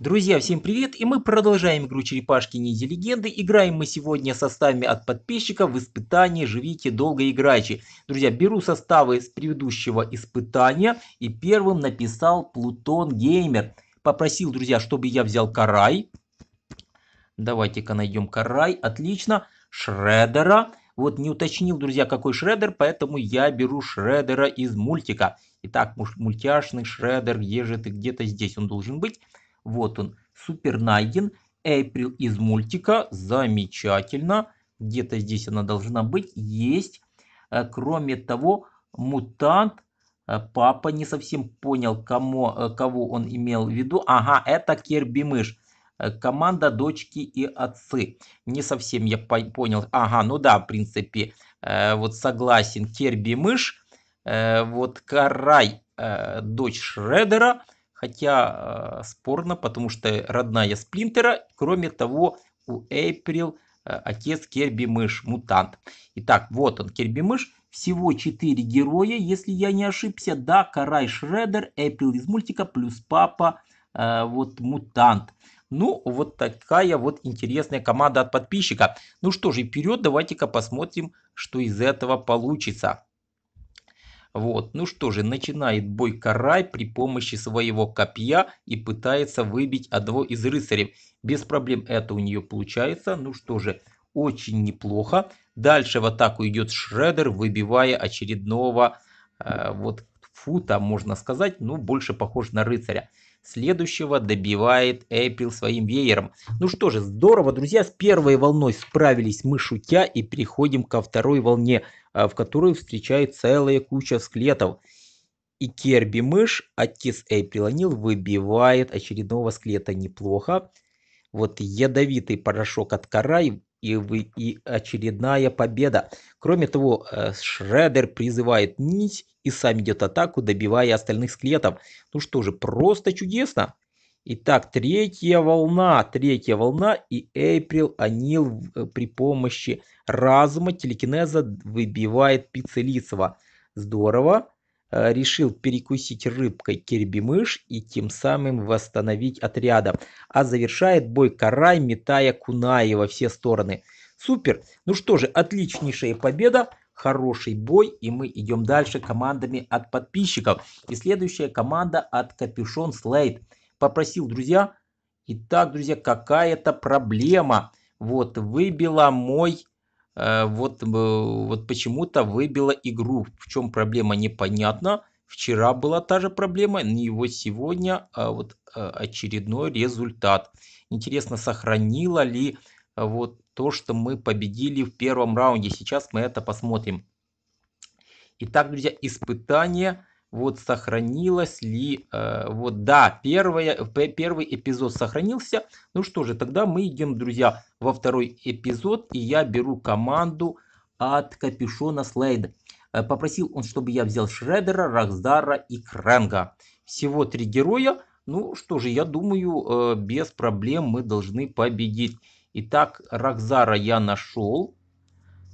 Друзья, всем привет, и мы продолжаем игру Черепашки Ниндзя Легенды. Играем мы сегодня составами от подписчиков в испытании «Живите долго играчи». Друзья, беру составы с предыдущего испытания, и первым написал Плутон Геймер. Попросил, друзья, чтобы я взял Карай. Давайте-ка найдем Карай, отлично. Шредера. Вот не уточнил, друзья, какой Шредер, поэтому я беру Шредера из мультика. Итак, мультяшный Шредер, где же ты, где-то здесь он должен быть. Вот он, Супер Найден Эйприл из мультика, замечательно. Где-то здесь она должна быть, есть. Э, кроме того, мутант, э, папа не совсем понял, кому, э, кого он имел в виду. Ага, это Керби мыш Команда, дочки и отцы. Не совсем я понял. Ага, ну да, в принципе, вот согласен. Керби мыш вот Карай, дочь Шредера – Хотя э, спорно, потому что родная Сплинтера. Кроме того, у Эйприл э, отец Керби Мышь, мутант. Итак, вот он, Керби Мышь. Всего 4 героя, если я не ошибся. Да, Карай Шредер, Эйприл из мультика, плюс папа, э, вот мутант. Ну, вот такая вот интересная команда от подписчика. Ну что же, вперед, давайте-ка посмотрим, что из этого получится. Вот. Ну что же, начинает бой Карай при помощи своего копья и пытается выбить одного из рыцарей. Без проблем это у нее получается. Ну что же, очень неплохо. Дальше в атаку идет Шредер, выбивая очередного э, вот фута, можно сказать, ну больше похож на рыцаря. Следующего добивает Apple своим веером. Ну что же, здорово, друзья, с первой волной справились мы шутя и переходим ко второй волне, а, в которой встречает целая куча склетов. И Керби Мышь, от Кис Нил, выбивает очередного склета неплохо. Вот ядовитый порошок от Карай и, вы и очередная победа. Кроме того, э, Шредер призывает нить и сам идет атаку, добивая остальных скелетов. Ну что же, просто чудесно. Итак, третья волна, третья волна и Эйприл Анил э, при помощи разума телекинеза выбивает Пиццелицева. Здорово. Э, решил перекусить рыбкой Кирбимыш и тем самым восстановить отряда. А завершает бой Карай, метая Кунаи во все стороны. Супер! Ну что же, отличнейшая победа, хороший бой, и мы идем дальше командами от подписчиков. И следующая команда от Капюшон Слейд. Попросил, друзья, итак, друзья, какая-то проблема. Вот, выбила мой Э, вот, э, вот почему-то выбила игру. В чем проблема, непонятно. Вчера была та же проблема, но его сегодня а, вот а, очередной результат. Интересно, сохранила ли а, вот то, что мы победили в первом раунде. Сейчас мы это посмотрим. Итак, друзья, испытание вот сохранилось ли, э, вот да, первое, первый эпизод сохранился. Ну что же, тогда мы идем, друзья, во второй эпизод, и я беру команду от капюшона Слайда. Э, попросил он, чтобы я взял Шредера, Рахздара и Кренга. Всего три героя. Ну что же, я думаю, э, без проблем мы должны победить. Итак, Рахзара я нашел.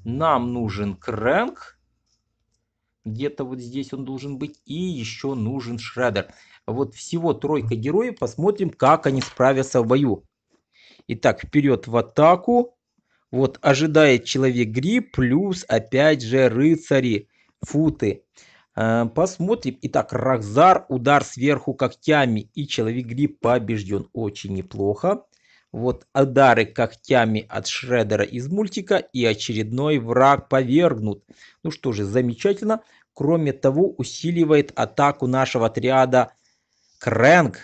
Нам нужен Крэнк где-то вот здесь он должен быть, и еще нужен шредер. Вот всего тройка героев, посмотрим, как они справятся в бою. Итак, вперед в атаку. Вот ожидает человек гриб, плюс опять же рыцари, футы. Э, посмотрим. Итак, Рахзар, удар сверху когтями и человек гриб побежден очень неплохо. Вот удары а когтями от Шредера из мультика и очередной враг повергнут. Ну что же, замечательно. Кроме того, усиливает атаку нашего отряда Крэнк.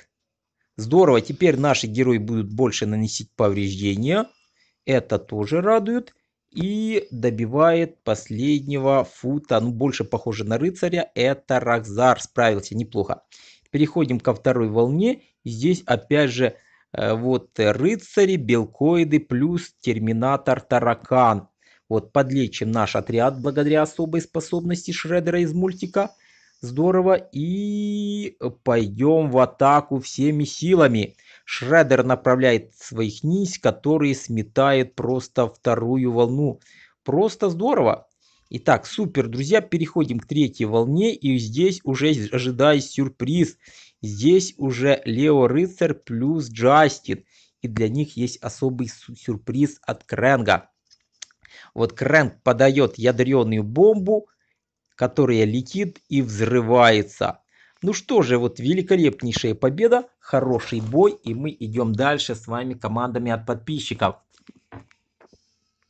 Здорово, теперь наши герои будут больше наносить повреждения. Это тоже радует. И добивает последнего фута, ну больше похоже на рыцаря, это Рахзар справился неплохо. Переходим ко второй волне. Здесь опять же Э, вот э, рыцари, белкоиды плюс терминатор таракан. Вот подлечим наш отряд благодаря особой способности Шредера из мультика. Здорово. И пойдем в атаку всеми силами. Шредер направляет своих низь, которые сметает просто вторую волну. Просто здорово. Итак, супер, друзья, переходим к третьей волне. И здесь уже ожидает сюрприз. Здесь уже Лео Рыцарь плюс Джастин. И для них есть особый сюрприз от Кренга. Вот Крэнк подает ядреную бомбу, которая летит и взрывается. Ну что же, вот великолепнейшая победа, хороший бой, и мы идем дальше с вами командами от подписчиков.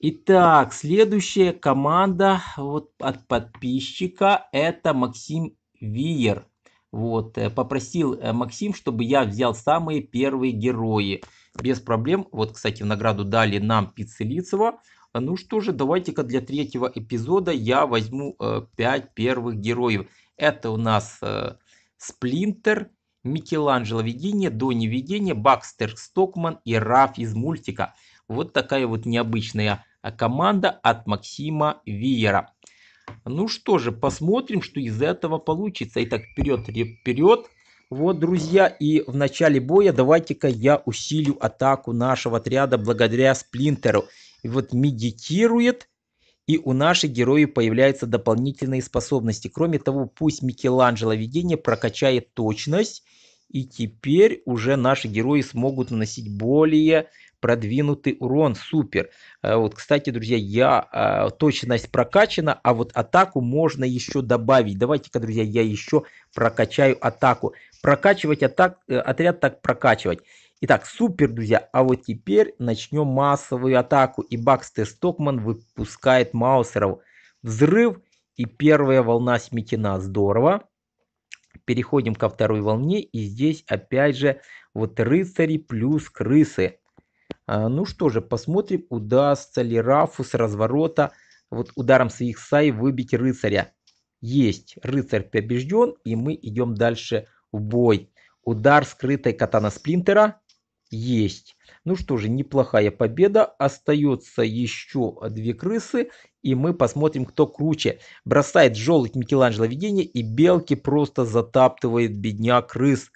Итак, следующая команда вот от подписчика это Максим Виер. Вот, э, попросил э, Максим, чтобы я взял самые первые герои. Без проблем. Вот, кстати, в награду дали нам Пиццелицева. А ну что же, давайте-ка для третьего эпизода я возьму э, 5 первых героев. Это у нас э, Сплинтер, Микеланджело Видение, Дони Видение, Бакстер Стокман и Раф из мультика. Вот такая вот необычная э, команда от Максима Виера. Ну что же, посмотрим, что из этого получится. Итак, вперед, вперед. Вот, друзья, и в начале боя давайте-ка я усилю атаку нашего отряда благодаря сплинтеру. И вот медитирует, и у наших героев появляются дополнительные способности. Кроме того, пусть Микеланджело видение прокачает точность, и теперь уже наши герои смогут наносить более продвинутый урон, супер. Э, вот, кстати, друзья, я а, точность прокачана, а вот атаку можно еще добавить. Давайте-ка, друзья, я еще прокачаю атаку. Прокачивать атак, э, отряд так прокачивать. Итак, супер, друзья. А вот теперь начнем массовую атаку. И Бакстер Стокман выпускает Маусеров взрыв. И первая волна сметена. Здорово. Переходим ко второй волне. И здесь опять же вот рыцари плюс крысы. А, ну что же, посмотрим, удастся ли Рафу с разворота вот ударом своих сай выбить рыцаря. Есть, рыцарь побежден, и мы идем дальше в бой. Удар скрытой катана сплинтера. Есть. Ну что же, неплохая победа. Остается еще две крысы. И мы посмотрим, кто круче. Бросает желудь Микеланджело видение. И белки просто затаптывает бедняк крыс.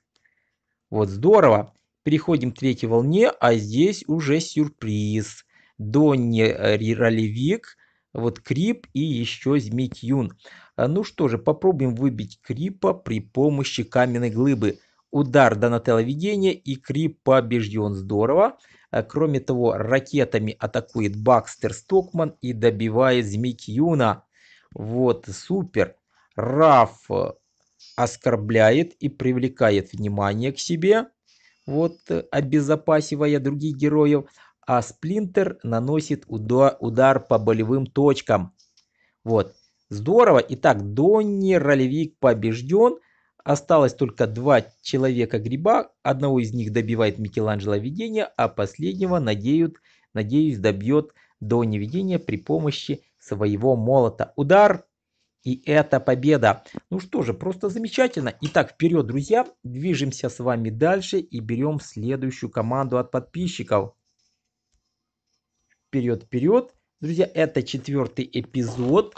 Вот здорово переходим к третьей волне, а здесь уже сюрприз. Донни э, ролевик, вот Крип и еще Змитьюн. А, ну что же, попробуем выбить Крипа при помощи каменной глыбы. Удар Донателло видения и Крип побежден здорово. А, кроме того, ракетами атакует Бакстер Стокман и добивает Змитьюна. Вот, супер. Раф э, оскорбляет и привлекает внимание к себе вот э, обезопасивая других героев, а Сплинтер наносит удар по болевым точкам. Вот. Здорово. Итак, Донни ролевик побежден. Осталось только два человека гриба. Одного из них добивает Микеланджело видение, а последнего, надеют, надеюсь, добьет Донни видение при помощи своего молота. Удар и это победа. Ну что же, просто замечательно. Итак, вперед, друзья. Движемся с вами дальше и берем следующую команду от подписчиков. Вперед, вперед. Друзья, это четвертый эпизод.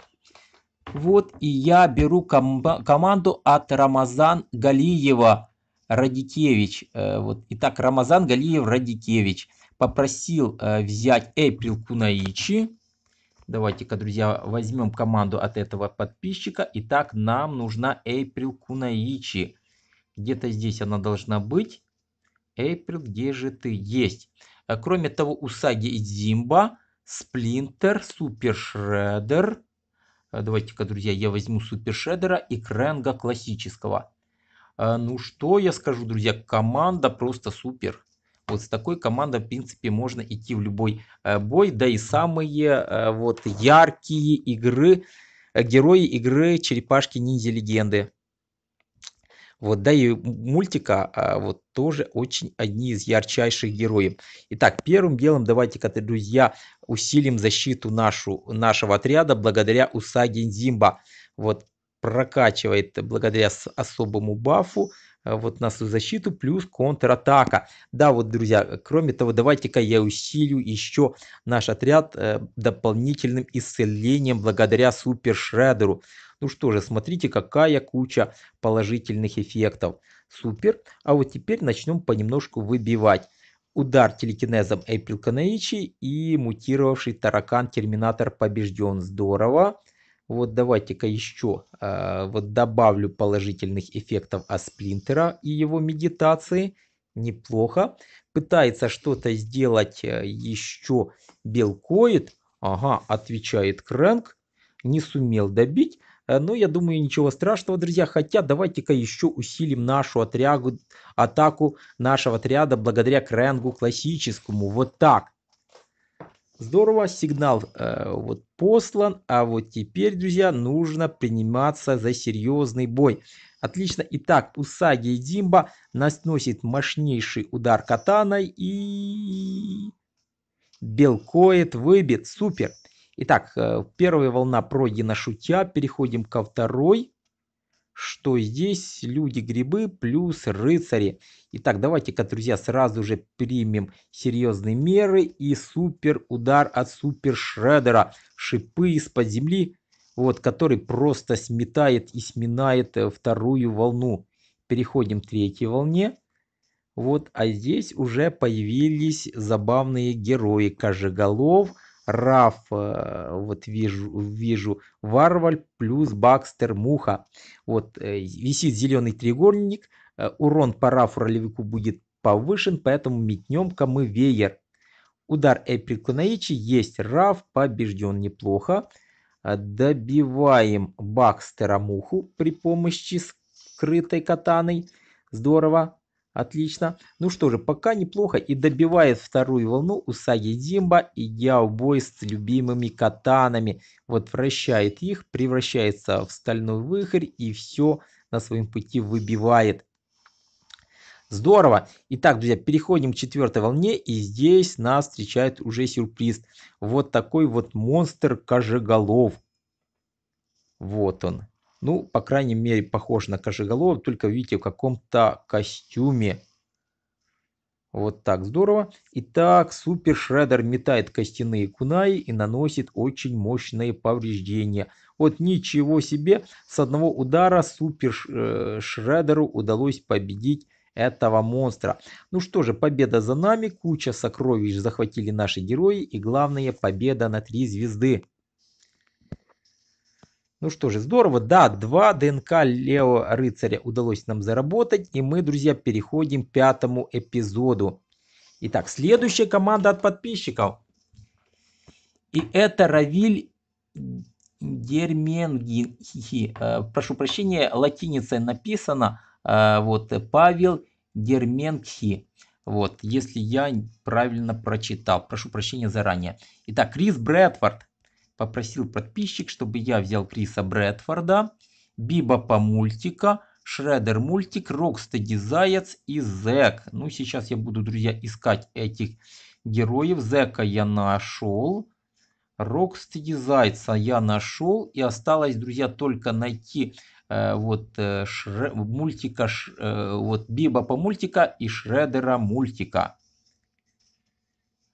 Вот, и я беру ком команду от Рамазан Галиева Радикевич. Э, вот. Итак, Рамазан Галиев Радикевич попросил э, взять Эйприл Кунаичи. Давайте-ка, друзья, возьмем команду от этого подписчика. Итак, нам нужна April Кунаичи. Где-то здесь она должна быть. April, где же ты? Есть. А, кроме того, у и Зимба, Сплинтер, Супер Шредер. А, давайте-ка, друзья, я возьму Супер Шредера и Кренга классического. А, ну что я скажу, друзья, команда просто супер. Вот с такой командой, в принципе, можно идти в любой э, бой. Да и самые э, вот яркие игры, э, герои игры «Черепашки-ниндзя-легенды». Вот, да и мультика а, вот тоже очень одни из ярчайших героев. Итак, первым делом давайте-ка, друзья, усилим защиту нашу, нашего отряда благодаря Усаги Зимба. Вот прокачивает благодаря особому бафу Э, вот нашу защиту плюс контратака. Да, вот, друзья, кроме того, давайте-ка я усилю еще наш отряд э, дополнительным исцелением благодаря супер шредеру. Ну что же, смотрите, какая куча положительных эффектов. Супер. А вот теперь начнем понемножку выбивать. Удар телекинезом Эппл Канаичи и мутировавший таракан Терминатор побежден. Здорово. Вот давайте-ка еще э, вот добавлю положительных эффектов Асплинтера и его медитации. Неплохо. Пытается что-то сделать э, еще Белкоид. Ага, отвечает Крэнк. Не сумел добить. Э, но я думаю, ничего страшного, друзья. Хотя давайте-ка еще усилим нашу отрягу, атаку нашего отряда благодаря Крэнгу классическому. Вот так. Здорово, сигнал э, вот послан, а вот теперь, друзья, нужно приниматься за серьезный бой. Отлично. Итак, Усаги и Димба наносит мощнейший удар катаной и... Белкоид выбит. Супер. Итак, э, первая волна пройдена шутя. Переходим ко второй что здесь люди-грибы плюс рыцари. Итак, давайте-ка, друзья, сразу же примем серьезные меры и супер удар от супер шредера. Шипы из-под земли, вот, который просто сметает и сминает э, вторую волну. Переходим к третьей волне. Вот, а здесь уже появились забавные герои Кожеголов, Раф, э, вот вижу, вижу Варваль плюс Бакстер Муха. Вот э, висит зеленый треугольник, э, урон по Рафу ролевику будет повышен, поэтому метнем-ка мы веер. Удар Эприку Наичи есть, Раф побежден неплохо. Добиваем Бакстера Муху при помощи скрытой катаны. Здорово. Отлично. Ну что же, пока неплохо. И добивает вторую волну Усаги Димба и Гяубой с любимыми катанами. Вот вращает их, превращается в стальной выхрь и все на своем пути выбивает. Здорово. Итак, друзья, переходим к четвертой волне. И здесь нас встречает уже сюрприз. Вот такой вот монстр кожеголов. Вот он ну, по крайней мере, похож на кожеголового, только, видите, в каком-то костюме. Вот так, здорово. Итак, Супер Шреддер метает костяные кунаи и наносит очень мощные повреждения. Вот ничего себе, с одного удара Супер э, Шреддеру удалось победить этого монстра. Ну что же, победа за нами, куча сокровищ захватили наши герои и главное победа на три звезды. Ну что же, здорово. Да, два ДНК Лео Рыцаря удалось нам заработать. И мы, друзья, переходим к пятому эпизоду. Итак, следующая команда от подписчиков. И это Равиль Герменгин. Э, прошу прощения, латиницей написано. Э, вот, Павел Герменгхи. Вот, если я правильно прочитал. Прошу прощения заранее. Итак, Крис Брэдфорд, попросил подписчик, чтобы я взял Криса Брэдфорда, Биба по мультика, Шредер мультик, Рокстеди заяц и Зек Ну, сейчас я буду, друзья, искать этих героев. Зека я нашел. Рокстеди зайца я нашел. И осталось, друзья, только найти э, вот э, шре, мультика, ш, э, вот Бибопа мультика и Шредера мультика.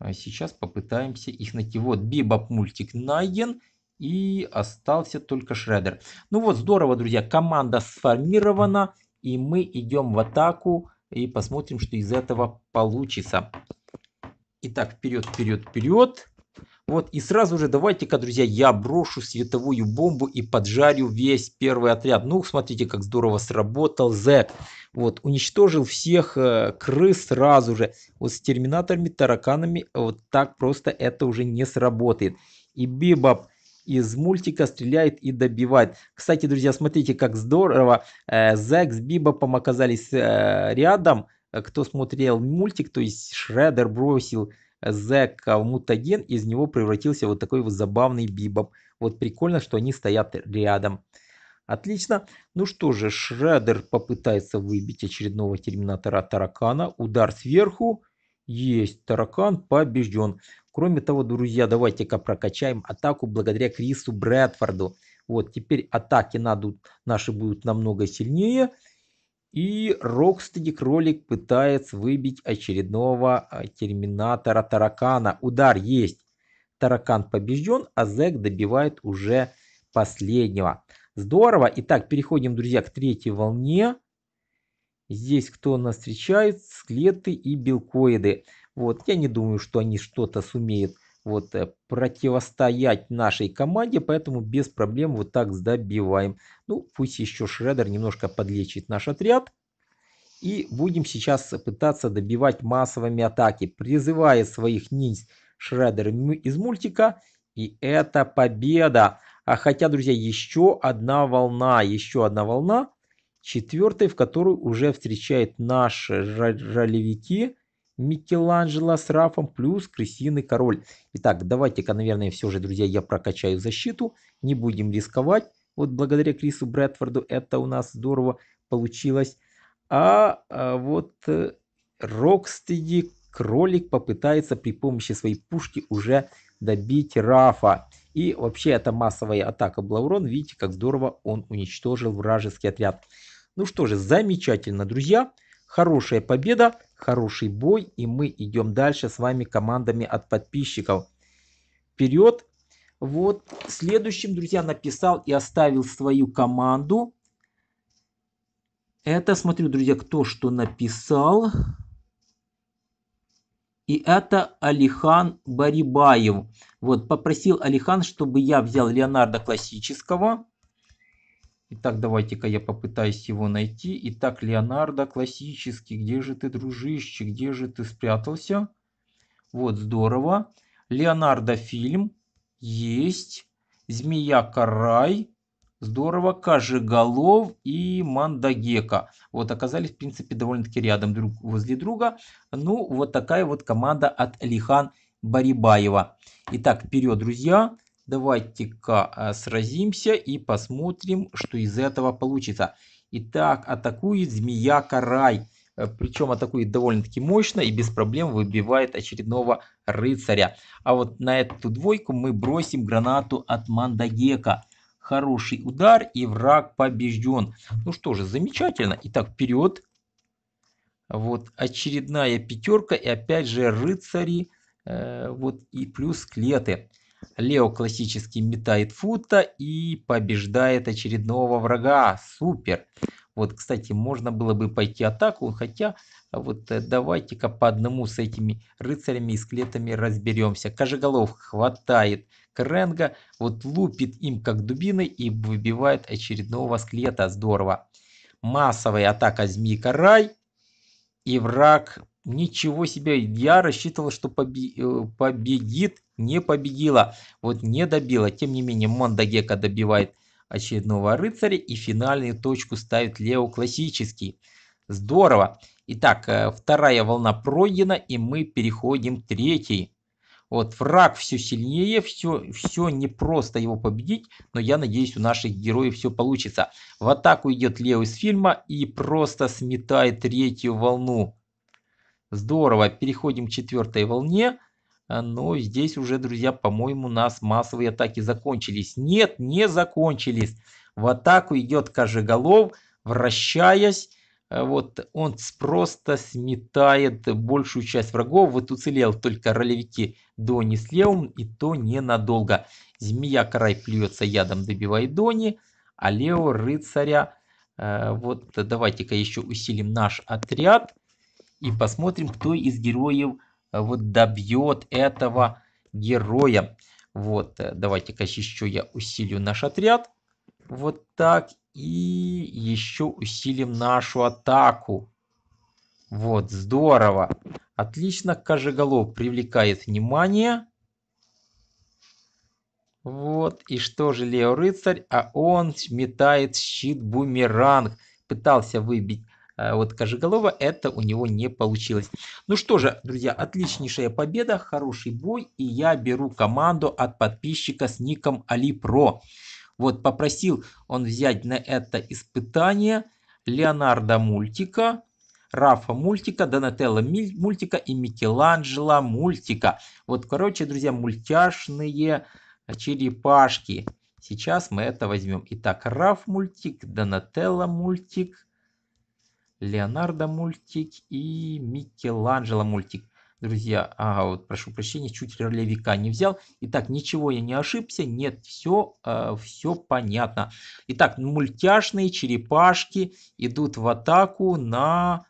А сейчас попытаемся их найти. Вот, Бибоп мультик найден. И остался только Шредер. Ну вот, здорово, друзья. Команда сформирована. И мы идем в атаку. И посмотрим, что из этого получится. Итак, вперед, вперед, вперед. Вот, и сразу же давайте-ка, друзья, я брошу световую бомбу и поджарю весь первый отряд. Ну, смотрите, как здорово сработал Зек. Вот, уничтожил всех э, крыс сразу же. Вот с терминаторами, тараканами, вот так просто это уже не сработает. И Бибоп из мультика стреляет и добивает. Кстати, друзья, смотрите, как здорово. Э, Зэк с Бибопом оказались э, рядом. Э, кто смотрел мультик, то есть Шредер бросил э, Зека в мутаген, из него превратился вот такой вот забавный Бибоп. Вот прикольно, что они стоят рядом. Отлично. Ну что же, Шредер попытается выбить очередного терминатора таракана. Удар сверху. Есть, таракан побежден. Кроме того, друзья, давайте-ка прокачаем атаку благодаря Крису Брэдфорду. Вот, теперь атаки надо, наши будут намного сильнее. И Рокстеди Кролик пытается выбить очередного а, терминатора таракана. Удар есть. Таракан побежден, а Зек добивает уже последнего. Здорово. Итак, переходим, друзья, к третьей волне. Здесь кто нас встречает? Склеты и белкоиды. Вот, я не думаю, что они что-то сумеют вот, э, противостоять нашей команде, поэтому без проблем вот так добиваем. Ну, пусть еще Шредер немножко подлечит наш отряд. И будем сейчас пытаться добивать массовыми атаки, призывая своих ниндз Шредер из мультика. И это победа. А хотя, друзья, еще одна волна, еще одна волна, четвертая, в которую уже встречает наши ролевики Микеланджело с Рафом плюс Крысиный Король. Итак, давайте-ка, наверное, все же, друзья, я прокачаю защиту, не будем рисковать. Вот благодаря Крису Брэдфорду это у нас здорово получилось. А, а вот э, Рокстеди кролик попытается при помощи своей пушки уже добить Рафа. И вообще это массовая атака была урон. Видите, как здорово он уничтожил вражеский отряд. Ну что же, замечательно, друзья. Хорошая победа, хороший бой. И мы идем дальше с вами командами от подписчиков. Вперед. Вот следующим, друзья, написал и оставил свою команду. Это, смотрю, друзья, кто что написал. И это Алихан Барибаев. Вот, попросил Алихан, чтобы я взял Леонардо классического. Итак, давайте-ка я попытаюсь его найти. Итак, Леонардо классический. Где же ты, дружище? Где же ты спрятался? Вот, здорово. Леонардо фильм. Есть. Змея Карай. Здорово, Кожеголов и Мандагека. Вот оказались, в принципе, довольно-таки рядом друг возле друга. Ну, вот такая вот команда от Лихан Барибаева. Итак, вперед, друзья. Давайте-ка а, сразимся и посмотрим, что из этого получится. Итак, атакует змея Карай. Э, Причем атакует довольно-таки мощно и без проблем выбивает очередного рыцаря. А вот на эту двойку мы бросим гранату от Мандагека хороший удар, и враг побежден. Ну что же, замечательно. Итак, вперед. Вот очередная пятерка, и опять же рыцари, э, вот и плюс клеты. Лео классически метает фута и побеждает очередного врага. Супер! Вот, кстати, можно было бы пойти атаку, хотя а вот э, давайте-ка по одному с этими рыцарями и склетами разберемся. Кожеголов хватает Кренга вот лупит им как дубиной и выбивает очередного скелета. Здорово. Массовая атака змейка рай И враг... Ничего себе, я рассчитывал, что поби... Э, победит, не победила. Вот не добила. Тем не менее, Мондагека добивает очередного рыцаря и финальную точку ставит Лео классический. Здорово. Итак, э, вторая волна пройдена и мы переходим к третьей. Вот враг все сильнее, все, все непросто его победить, но я надеюсь у наших героев все получится. В атаку идет Лео из фильма и просто сметает третью волну. Здорово, переходим к четвертой волне. А, но здесь уже, друзья, по-моему, у нас массовые атаки закончились. Нет, не закончились. В атаку идет Кожеголов, вращаясь. Э, вот он просто сметает большую часть врагов. Вот уцелел только ролевики Дони с Леум, и то ненадолго. Змея край плюется ядом, добивает Дони, а Лео рыцаря. Э, вот давайте-ка еще усилим наш отряд и посмотрим, кто из героев э, вот добьет этого героя. Вот, давайте-ка еще я усилю наш отряд. Вот так. И еще усилим нашу атаку. Вот, здорово. Отлично, Кожеголов привлекает внимание. Вот, и что же Лео Рыцарь? А он метает щит-бумеранг. Пытался выбить э, вот Кожеголова, это у него не получилось. Ну что же, друзья, отличнейшая победа, хороший бой, и я беру команду от подписчика с ником Али Про. Вот попросил он взять на это испытание Леонардо Мультика, Рафа Мультика, Донателло Мультика и Микеланджело Мультика. Вот, короче, друзья, мультяшные черепашки. Сейчас мы это возьмем. Итак, Раф Мультик, Донателло Мультик, Леонардо Мультик и Микеланджело Мультик. Друзья, а вот прошу прощения, чуть ролевика не взял. Итак, ничего я не ошибся, нет, все, э, все понятно. Итак, мультяшные черепашки идут в атаку на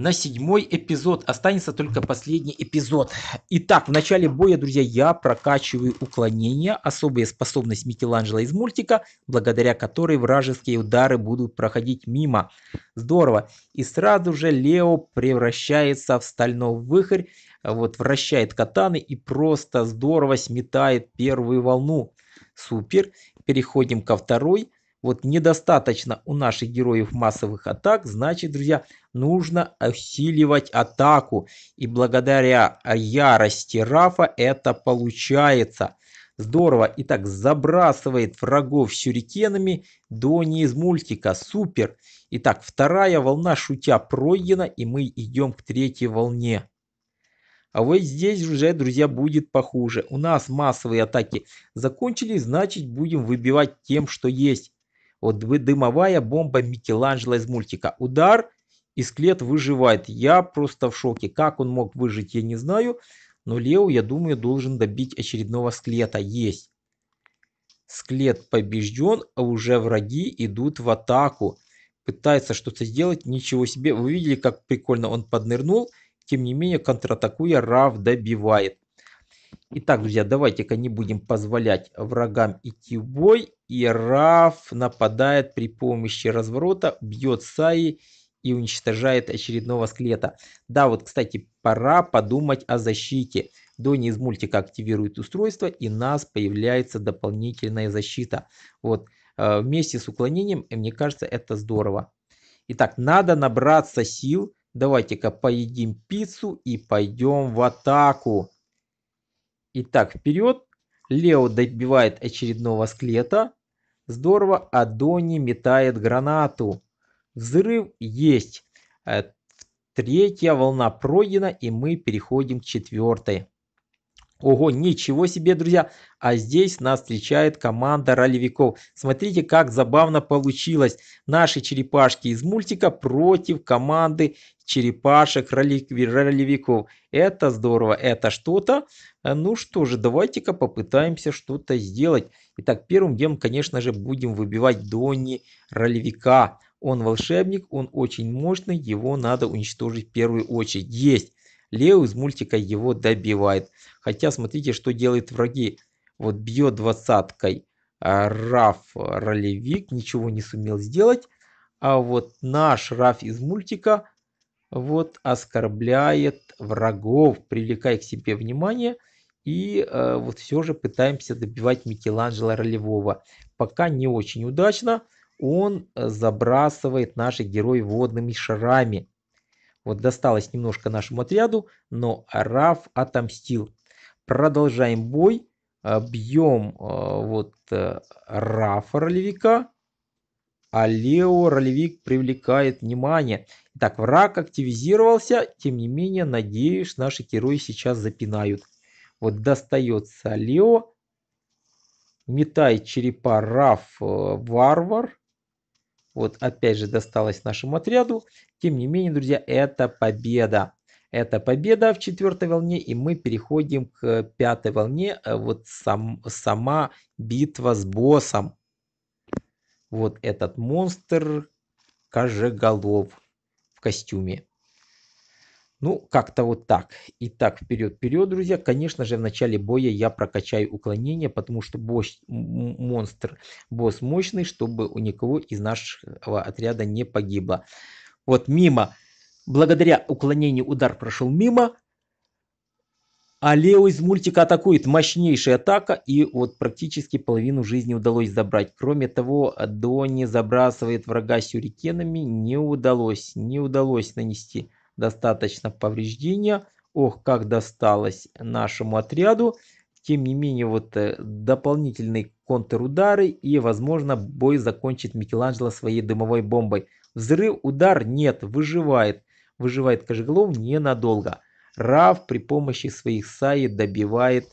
на седьмой эпизод. Останется только последний эпизод. Итак, в начале боя, друзья, я прокачиваю уклонение, особая способность Микеланджело из мультика, благодаря которой вражеские удары будут проходить мимо. Здорово. И сразу же Лео превращается в стальной выхрь, вот вращает катаны и просто здорово сметает первую волну. Супер. Переходим ко второй. Вот недостаточно у наших героев массовых атак, значит, друзья, нужно усиливать атаку. И благодаря а, ярости Рафа это получается. Здорово. Итак, забрасывает врагов сюрикенами Дони из мультика. Супер. Итак, вторая волна шутя пройдена, и мы идем к третьей волне. А вот здесь уже, друзья, будет похуже. У нас массовые атаки закончились, значит будем выбивать тем, что есть. Вот дымовая бомба Микеланджело из мультика. Удар, и склет выживает. Я просто в шоке. Как он мог выжить, я не знаю. Но Лео, я думаю, должен добить очередного склета. Есть. Склет побежден, а уже враги идут в атаку. Пытается что-то сделать, ничего себе. Вы видели, как прикольно он поднырнул. Тем не менее, контратакуя, Рав добивает. Итак, друзья, давайте-ка не будем позволять врагам идти в бой и Раф нападает при помощи разворота, бьет Саи и уничтожает очередного скелета. Да, вот, кстати, пора подумать о защите. Донни из мультика активирует устройство, и у нас появляется дополнительная защита. Вот, э, вместе с уклонением, э, мне кажется, это здорово. Итак, надо набраться сил. Давайте-ка поедим пиццу и пойдем в атаку. Итак, вперед. Лео добивает очередного склета. Здорово, Адони метает гранату. Взрыв есть. Э, третья волна пройдена, и мы переходим к четвертой. Ого, ничего себе, друзья. А здесь нас встречает команда ролевиков. Смотрите, как забавно получилось. Наши черепашки из мультика против команды черепашек ролевиков. Это здорово, это что-то. Э, ну что же, давайте-ка попытаемся что-то сделать. Итак, первым делом, конечно же, будем выбивать Донни ролевика. Он волшебник, он очень мощный, его надо уничтожить в первую очередь. Есть. Лео из мультика его добивает. Хотя смотрите, что делают враги. Вот бьет двадцаткой. А, Раф ролевик ничего не сумел сделать. А вот наш Раф из мультика вот оскорбляет врагов, привлекая к себе внимание – и э, вот все же пытаемся добивать Микеланджело ролевого. Пока не очень удачно, он э, забрасывает наших героев водными шарами. Вот досталось немножко нашему отряду, но Раф отомстил. Продолжаем бой, э, бьем э, вот э, Рафа ролевика, а Лео ролевик привлекает внимание. Так враг активизировался, тем не менее, надеюсь, наши герои сейчас запинают. Вот достается Лео, Метай, Черепа, Раф, э, Варвар. Вот опять же досталось нашему отряду. Тем не менее, друзья, это победа. Это победа в четвертой волне, и мы переходим к пятой волне. Э, вот сам, сама битва с боссом. Вот этот монстр кожеголов в костюме. Ну, как-то вот так. Итак, вперед-вперед, друзья. Конечно же, в начале боя я прокачаю уклонение, потому что босс, монстр, босс мощный, чтобы у никого из нашего отряда не погибло. Вот мимо. Благодаря уклонению удар прошел мимо. А Лео из мультика атакует. Мощнейшая атака. И вот практически половину жизни удалось забрать. Кроме того, Донни забрасывает врага сюрикенами. Не удалось. Не удалось нанести достаточно повреждения. Ох, как досталось нашему отряду. Тем не менее, вот э, дополнительные контрудары и, возможно, бой закончит Микеланджело своей дымовой бомбой. Взрыв, удар нет, выживает. Выживает Кожеглов ненадолго. Рав при помощи своих саи добивает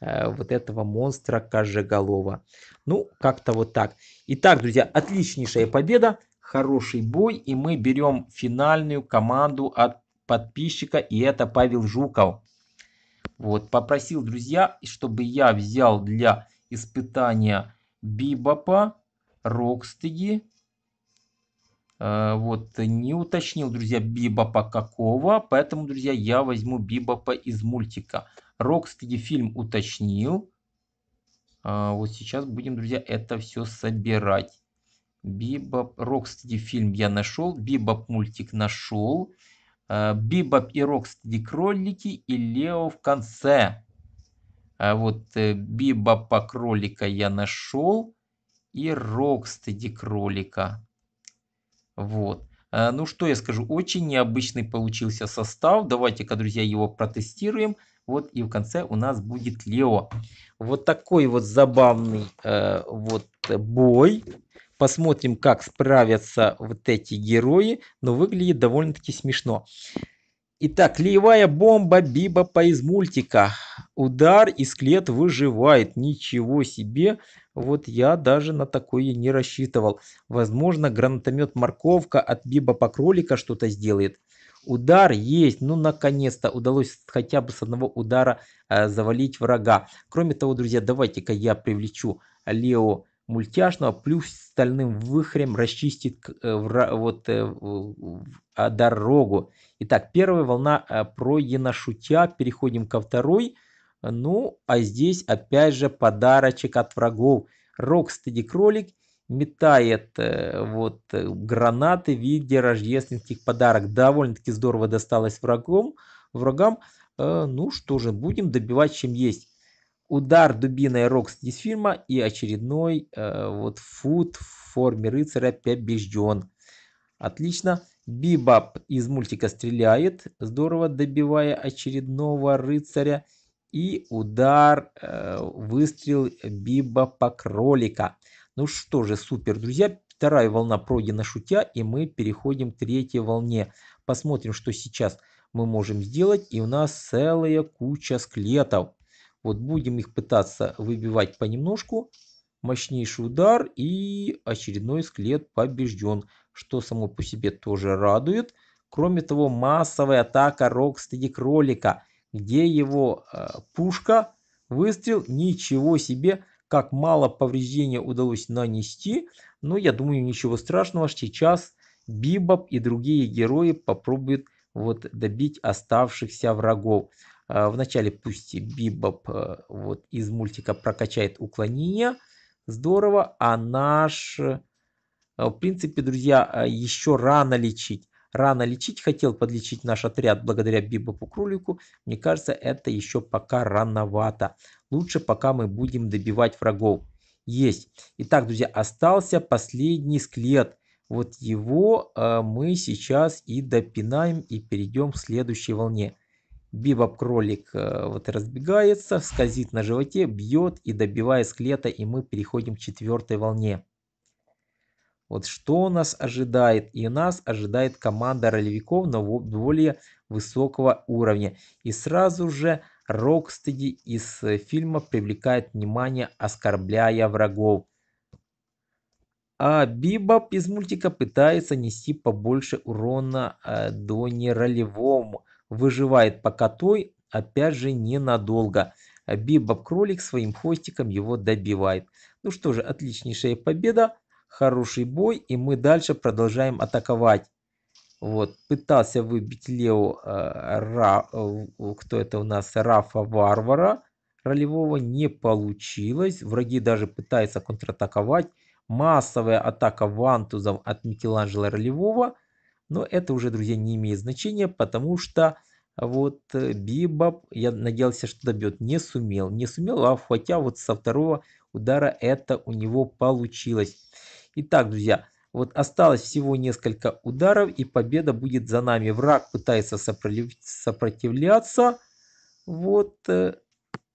э, вот этого монстра Кожеголова. Ну, как-то вот так. Итак, друзья, отличнейшая победа хороший бой, и мы берем финальную команду от подписчика, и это Павел Жуков. Вот, попросил, друзья, чтобы я взял для испытания Бибопа, Рокстеги. Э, вот, не уточнил, друзья, Бибопа какого, поэтому, друзья, я возьму Бибопа из мультика. Рокстеги фильм уточнил. Э, вот сейчас будем, друзья, это все собирать. Бибоп, Рокстеди фильм я нашел, Бибоп мультик нашел, э, Бибоп и Рокстеди кролики и Лео в конце. А вот э, Бибопа кролика я нашел и Рокстеди кролика. Вот. Э, ну что я скажу, очень необычный получился состав. Давайте-ка, друзья, его протестируем. Вот и в конце у нас будет Лео. Вот такой вот забавный э, вот бой. Посмотрим, как справятся вот эти герои, но выглядит довольно-таки смешно. Итак, клеевая бомба Биба из мультика. Удар и склет выживает. Ничего себе. Вот я даже на такое не рассчитывал. Возможно, гранатомет морковка от Биба по кролика что-то сделает. Удар есть, ну наконец-то удалось хотя бы с одного удара э, завалить врага. Кроме того, друзья, давайте-ка я привлечу Лео мультяшного, плюс стальным выхрем расчистит э, вот, э, а, дорогу. Итак, первая волна э, пройдена шутя, переходим ко второй. Ну, а здесь опять же подарочек от врагов. Рокстеди кролик метает вот гранаты в виде рождественских подарок. Довольно-таки здорово досталось врагам. врагам. Ну что же, будем добивать чем есть удар дубиной Рокс из фильма и очередной э, вот фут в форме рыцаря побежден. Отлично. Бибап из мультика стреляет, здорово добивая очередного рыцаря. И удар, э, выстрел Бибапа кролика. Ну что же, супер, друзья. Вторая волна пройдена шутя, и мы переходим к третьей волне. Посмотрим, что сейчас мы можем сделать. И у нас целая куча склетов. Вот будем их пытаться выбивать понемножку. Мощнейший удар и очередной скелет побежден, что само по себе тоже радует. Кроме того, массовая атака Рокстеди Кролика, где его э, пушка, выстрел, ничего себе, как мало повреждения удалось нанести. Но я думаю, ничего страшного, сейчас Бибоп и другие герои попробуют вот добить оставшихся врагов. А, Вначале пусть Бибоп э, вот из мультика прокачает уклонение. Здорово. А наш... Э, а, в принципе, друзья, а, еще рано лечить. Рано лечить. Хотел подлечить наш отряд благодаря Бибопу Кролику. Мне кажется, это еще пока рановато. Лучше пока мы будем добивать врагов. Есть. Итак, друзья, остался последний скелет. Вот его э, мы сейчас и допинаем и перейдем к следующей волне. Бибоп-кролик э, вот разбегается, скользит на животе, бьет и добивает скелета, и мы переходим к четвертой волне. Вот что нас ожидает? И нас ожидает команда ролевиков на более высокого уровня. И сразу же Рокстеди из э, фильма привлекает внимание, оскорбляя врагов. А Бибоп из мультика пытается нести побольше урона э, Донни ролевому выживает пока той, опять же ненадолго. А Бибоб кролик своим хвостиком его добивает. Ну что же, отличнейшая победа, хороший бой, и мы дальше продолжаем атаковать. Вот, пытался выбить Лео, э, Ра, э, кто это у нас, Рафа Варвара ролевого, не получилось. Враги даже пытаются контратаковать. Массовая атака вантузов от Микеланджело ролевого – но это уже, друзья, не имеет значения, потому что вот э, Бибоп, я надеялся, что добьет, не сумел. Не сумел, а хотя вот со второго удара это у него получилось. Итак, друзья, вот осталось всего несколько ударов и победа будет за нами. Враг пытается сопротивляться. Вот, э,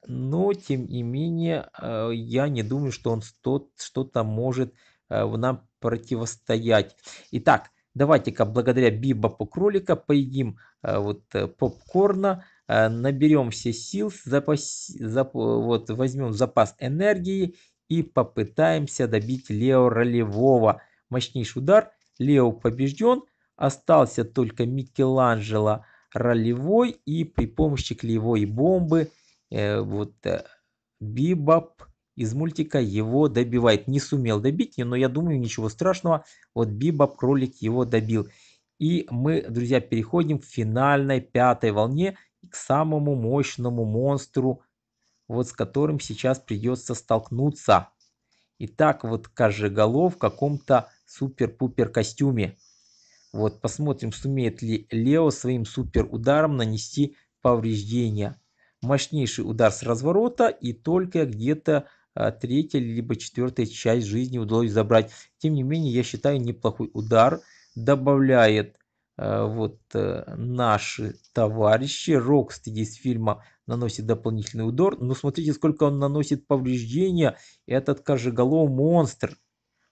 но тем не менее, э, я не думаю, что он что-то может нам противостоять. Итак, Давайте-ка благодаря бибопу кролика поедим э, вот э, попкорна, э, наберем все сил, запас, зап, вот, возьмем запас энергии и попытаемся добить Лео ролевого. Мощнейший удар. Лео побежден. Остался только Микеланджело ролевой и при помощи клеевой бомбы э, вот э, Бибоп из мультика его добивает. Не сумел добить, но я думаю, ничего страшного. Вот Бибоп кролик его добил. И мы, друзья, переходим к финальной пятой волне, к самому мощному монстру, вот с которым сейчас придется столкнуться. Итак, вот Кажеголов в каком-то супер-пупер костюме. Вот, посмотрим, сумеет ли Лео своим супер ударом нанести повреждения. Мощнейший удар с разворота и только где-то а, третья либо четвертая часть жизни удалось забрать. Тем не менее, я считаю, неплохой удар добавляет а, вот э, наши товарищи. Рокстеди из фильма наносит дополнительный удар. Но смотрите, сколько он наносит повреждения. Этот кожеголовый монстр.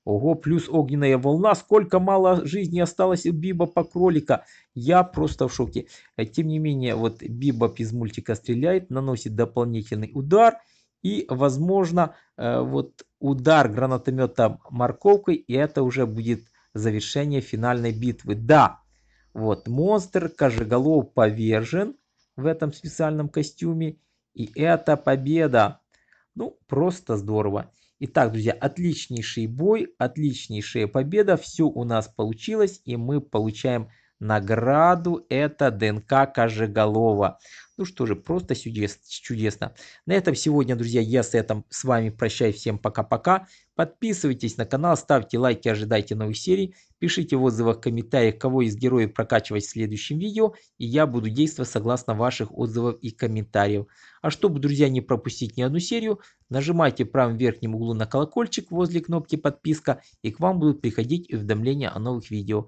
Ого, плюс огненная волна. Сколько мало жизни осталось у Биба по кролика. Я просто в шоке. Тем не менее, вот Бибоп из мультика стреляет, наносит дополнительный удар. И, возможно, э, вот удар гранатомета морковкой, и это уже будет завершение финальной битвы. Да, вот монстр Кожеголов повержен в этом специальном костюме. И это победа. Ну, просто здорово. Итак, друзья, отличнейший бой, отличнейшая победа. Все у нас получилось, и мы получаем награду. Это ДНК Кожеголова. Ну что же, просто чудесно. На этом сегодня, друзья, я с, этом, с вами прощаюсь. Всем пока-пока. Подписывайтесь на канал, ставьте лайки, ожидайте новых серий. Пишите в отзывах, комментариях, кого из героев прокачивать в следующем видео. И я буду действовать согласно ваших отзывов и комментариев. А чтобы, друзья, не пропустить ни одну серию, нажимайте в правом верхнем углу на колокольчик возле кнопки подписка. И к вам будут приходить уведомления о новых видео.